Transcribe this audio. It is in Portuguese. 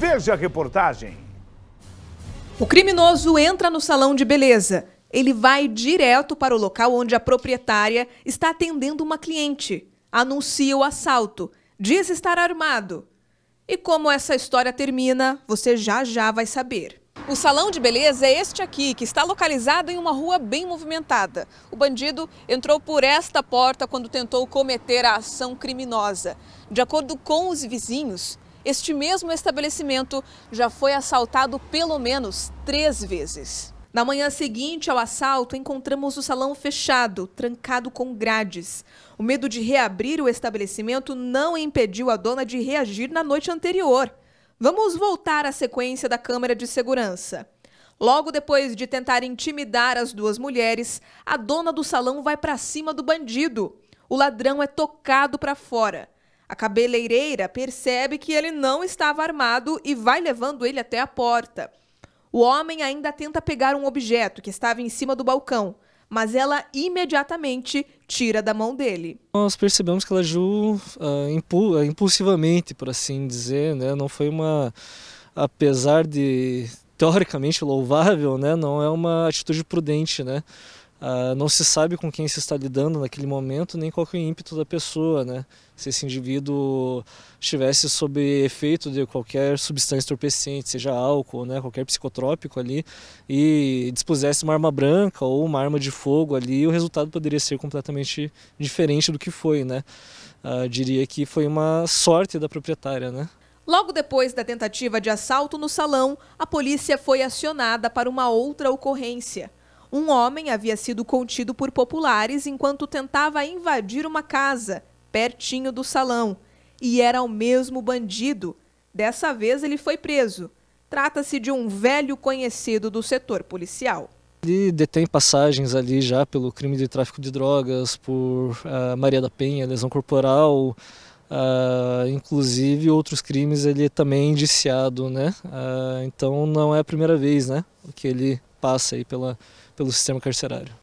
Veja a reportagem. O criminoso entra no salão de beleza. Ele vai direto para o local onde a proprietária está atendendo uma cliente. Anuncia o assalto. Diz estar armado. E como essa história termina, você já já vai saber. O salão de beleza é este aqui, que está localizado em uma rua bem movimentada. O bandido entrou por esta porta quando tentou cometer a ação criminosa. De acordo com os vizinhos, este mesmo estabelecimento já foi assaltado pelo menos três vezes. Na manhã seguinte ao assalto, encontramos o salão fechado, trancado com grades. O medo de reabrir o estabelecimento não impediu a dona de reagir na noite anterior. Vamos voltar à sequência da câmera de segurança. Logo depois de tentar intimidar as duas mulheres, a dona do salão vai para cima do bandido. O ladrão é tocado para fora. A cabeleireira percebe que ele não estava armado e vai levando ele até a porta. O homem ainda tenta pegar um objeto que estava em cima do balcão, mas ela imediatamente tira da mão dele. Nós percebemos que ela agiu uh, impu ah, impulsivamente, por assim dizer, né? Não foi uma. Apesar de teoricamente louvável, né? Não é uma atitude prudente, né? Uh, não se sabe com quem se está lidando naquele momento, nem qual é o ímpeto da pessoa, né? Se esse indivíduo estivesse sob efeito de qualquer substância entorpecente, seja álcool, né, qualquer psicotrópico ali, e dispusesse uma arma branca ou uma arma de fogo ali, o resultado poderia ser completamente diferente do que foi, né? Uh, diria que foi uma sorte da proprietária, né? Logo depois da tentativa de assalto no salão, a polícia foi acionada para uma outra ocorrência. Um homem havia sido contido por populares enquanto tentava invadir uma casa, pertinho do salão, e era o mesmo bandido. Dessa vez ele foi preso. Trata-se de um velho conhecido do setor policial. Ele detém passagens ali já pelo crime de tráfico de drogas, por uh, Maria da Penha, lesão corporal, uh, inclusive outros crimes ele é também indiciado, né? Uh, então não é a primeira vez, né, que ele passa aí pela, pelo sistema carcerário.